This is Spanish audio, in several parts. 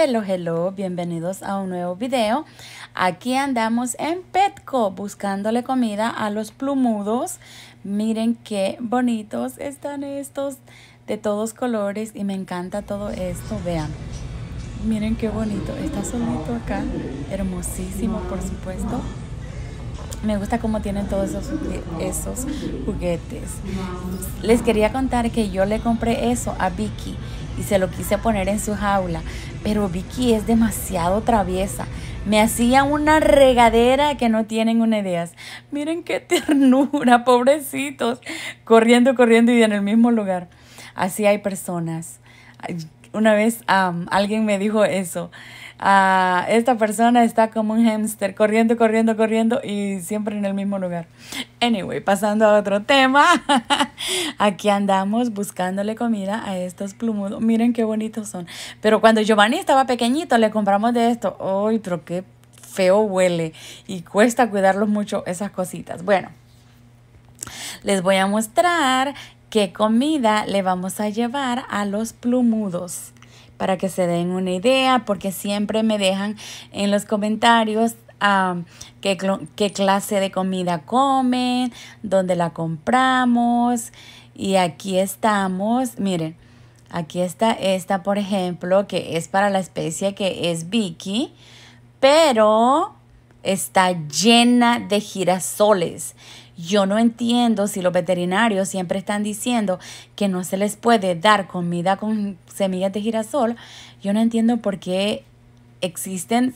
Hello, hello, bienvenidos a un nuevo video. Aquí andamos en Petco buscándole comida a los plumudos. Miren qué bonitos están estos de todos colores y me encanta todo esto. Vean, miren qué bonito. Está solito acá, hermosísimo por supuesto. Me gusta cómo tienen todos esos, esos juguetes. Les quería contar que yo le compré eso a Vicky y se lo quise poner en su jaula, pero Vicky es demasiado traviesa. Me hacía una regadera que no tienen una idea. Miren qué ternura, pobrecitos, corriendo, corriendo y en el mismo lugar. Así hay personas una vez alguien me dijo eso. Ah, esta persona está como un hamster corriendo, corriendo, corriendo y siempre en el mismo lugar. Anyway, pasando a otro tema. Aquí andamos buscándole comida a estos plumudos. Miren qué bonitos son. Pero cuando Giovanni estaba pequeñito, le compramos de esto. ¡Ay, pero qué feo huele! Y cuesta cuidarlos mucho esas cositas. Bueno. Les voy a mostrar qué comida le vamos a llevar a los plumudos. Para que se den una idea, porque siempre me dejan en los comentarios qué, qué clase de comida comen, dónde la compramos. Y aquí estamos, miren, aquí está esta, por ejemplo, que es para la especie que es Vicky, pero está llena de girasoles. Yo no entiendo si los veterinarios siempre están diciendo que no se les puede dar comida con semillas de girasol. Yo no entiendo por qué existen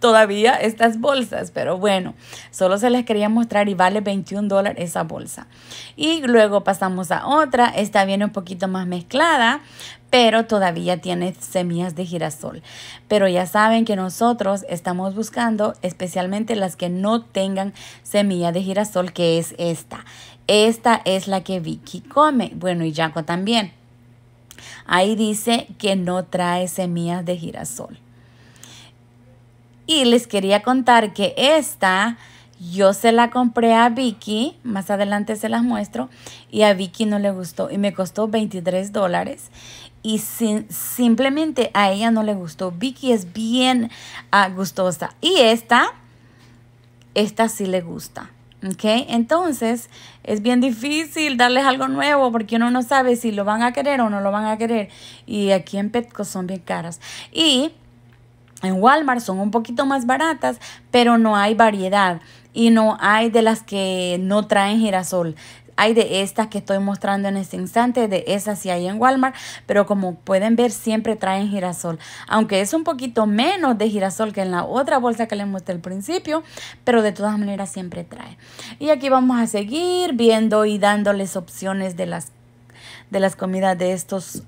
todavía estas bolsas, pero bueno, solo se les quería mostrar y vale 21 dólares esa bolsa. Y luego pasamos a otra, esta viene un poquito más mezclada, pero todavía tiene semillas de girasol. Pero ya saben que nosotros estamos buscando especialmente las que no tengan semilla de girasol, que es esta. Esta es la que Vicky come, bueno, y Jaco también. Ahí dice que no trae semillas de girasol. Y les quería contar que esta yo se la compré a Vicky, más adelante se las muestro, y a Vicky no le gustó y me costó 23 dólares. Y sin, simplemente a ella no le gustó. Vicky es bien ah, gustosa. Y esta, esta sí le gusta. ¿Ok? Entonces es bien difícil darles algo nuevo porque uno no sabe si lo van a querer o no lo van a querer. Y aquí en Petco son bien caras. Y en Walmart son un poquito más baratas, pero no hay variedad y no hay de las que no traen girasol. Hay de estas que estoy mostrando en este instante, de esas sí hay en Walmart, pero como pueden ver siempre traen girasol. Aunque es un poquito menos de girasol que en la otra bolsa que les mostré al principio, pero de todas maneras siempre trae. Y aquí vamos a seguir viendo y dándoles opciones de las, de las comidas de estos...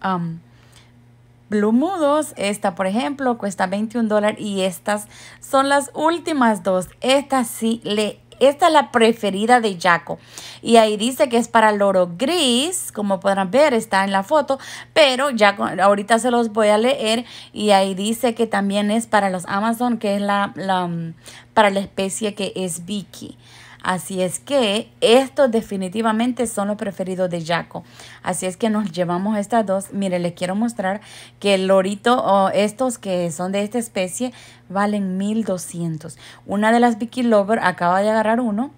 Blue Mudos, esta por ejemplo cuesta 21 dólares y estas son las últimas dos. Esta sí le esta es la preferida de Jaco. Y ahí dice que es para loro gris, como podrán ver, está en la foto. Pero ya ahorita se los voy a leer. Y ahí dice que también es para los Amazon, que es la, mm, para la especie que es Vicky. Así es que estos definitivamente son los preferidos de Jaco. Así es que nos llevamos estas dos. Mire, les quiero mostrar que el lorito, o estos que son de esta especie, valen 1200. Una de las Vicky Lover acaba de agarrar uno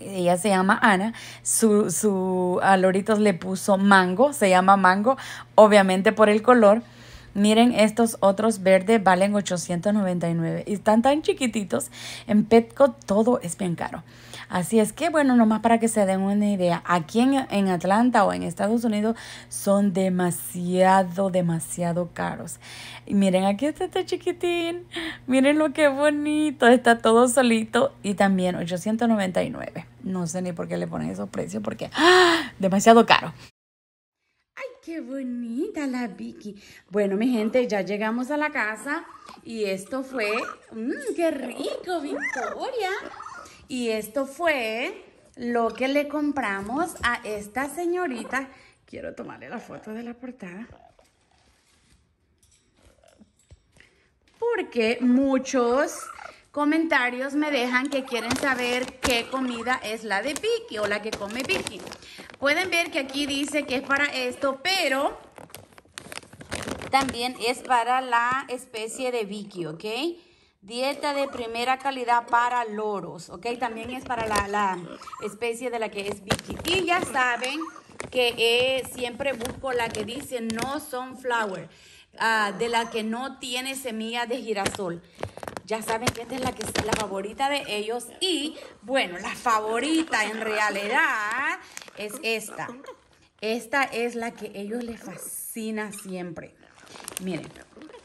ella se llama Ana, su, su a Loritos le puso mango, se llama mango, obviamente por el color. Miren, estos otros verdes valen 899 y están tan chiquititos. En Petco todo es bien caro. Así es que, bueno, nomás para que se den una idea, aquí en, en Atlanta o en Estados Unidos son demasiado, demasiado caros. Y miren, aquí está este chiquitín. Miren lo que bonito. Está todo solito y también 899. No sé ni por qué le ponen esos precios porque ¡ah! demasiado caro. ¡Qué bonita la Vicky! Bueno, mi gente, ya llegamos a la casa y esto fue... Mm, qué rico, Victoria! Y esto fue lo que le compramos a esta señorita. Quiero tomarle la foto de la portada. Porque muchos comentarios me dejan que quieren saber qué comida es la de Vicky o la que come Vicky. Pueden ver que aquí dice que es para esto, pero también es para la especie de Vicky, ¿ok? Dieta de primera calidad para loros, ¿ok? También es para la, especie de la que es Vicky. Y ya saben que eh, siempre busco la que dice no son flower, ah, de la que no tiene semilla de girasol. Ya saben que esta es la, que es la favorita de ellos. Y bueno, la favorita en realidad es esta. Esta es la que ellos les fascina siempre. Miren,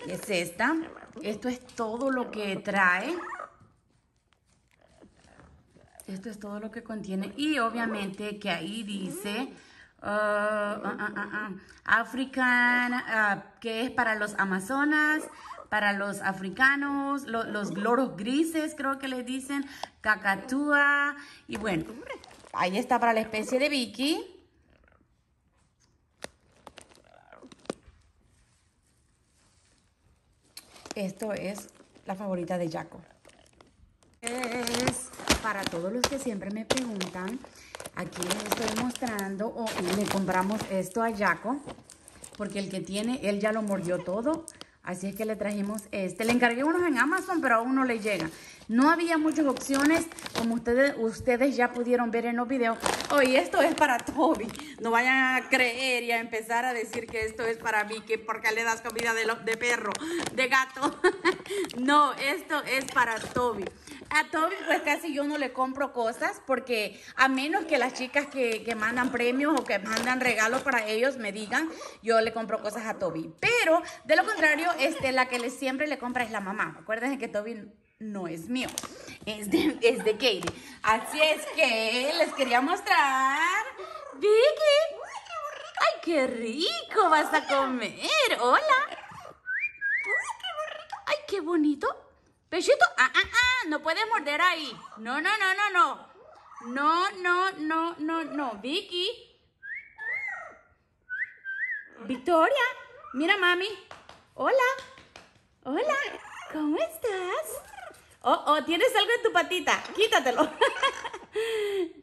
es esta. Esto es todo lo que trae. Esto es todo lo que contiene. Y obviamente que ahí dice... Uh, ah, ah, ah, African, que es para los Amazonas, para los africanos, los loros grises creo que les dicen, cacatúa y bueno, ahí está para la especie de Vicky. Esto es la favorita de Jaco. Es para todos los que siempre me preguntan, aquí les estoy mostrando o le compramos esto a Jaco, porque el que tiene, él ya lo mordió todo Así es que le trajimos este. Le encargué unos en Amazon, pero aún no le llega. No había muchas opciones, como ustedes, ustedes ya pudieron ver en los videos. hoy esto es para Toby. No vayan a creer y a empezar a decir que esto es para mí, que porque le das comida de, de perro, de gato. no, esto es para Toby. A Toby pues casi yo no le compro cosas porque a menos que las chicas que, que mandan premios o que mandan regalos para ellos me digan, yo le compro cosas a Toby. Pero de lo contrario, este, la que le, siempre le compra es la mamá. Acuérdense que Toby no es mío, es de, es Katie. Así es que les quería mostrar. Vicky. ¡Ay, qué rico! ¡Vas a comer! ¡Hola! ¡Ay, qué bonito! Pechito, ah, ah, ah, no puedes morder ahí. No, no, no, no, no. No, no, no, no, no. Vicky. Victoria. Mira, mami. Hola. Hola. ¿Cómo estás? Oh, oh, tienes algo en tu patita, quítatelo.